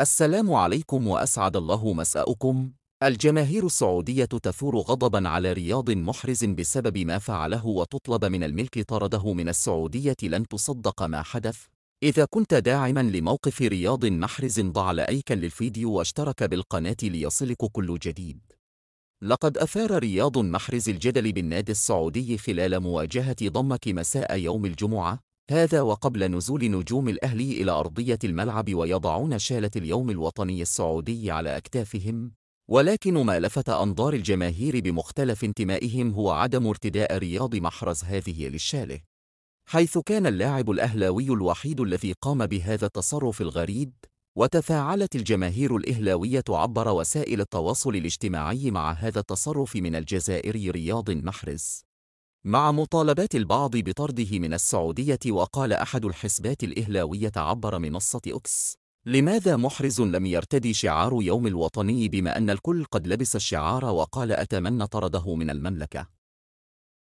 السلام عليكم وأسعد الله مساءكم الجماهير السعودية تثور غضبا على رياض محرز بسبب ما فعله وتطلب من الملك طرده من السعودية لن تصدق ما حدث إذا كنت داعما لموقف رياض محرز ضع لايكا للفيديو واشترك بالقناة ليصلك كل جديد لقد أثار رياض محرز الجدل بالنادي السعودي خلال مواجهة ضمك مساء يوم الجمعة هذا وقبل نزول نجوم الأهلي إلى أرضية الملعب ويضعون شالة اليوم الوطني السعودي على أكتافهم ولكن ما لفت أنظار الجماهير بمختلف انتمائهم هو عدم ارتداء رياض محرز هذه للشاله حيث كان اللاعب الأهلاوي الوحيد الذي قام بهذا التصرف الغريب وتفاعلت الجماهير الإهلاوية عبر وسائل التواصل الاجتماعي مع هذا التصرف من الجزائري رياض محرز مع مطالبات البعض بطرده من السعودية وقال أحد الحسبات الإهلاوية عبر منصة أكس لماذا محرز لم يرتدي شعار يوم الوطني بما أن الكل قد لبس الشعار وقال أتمنى طرده من المملكة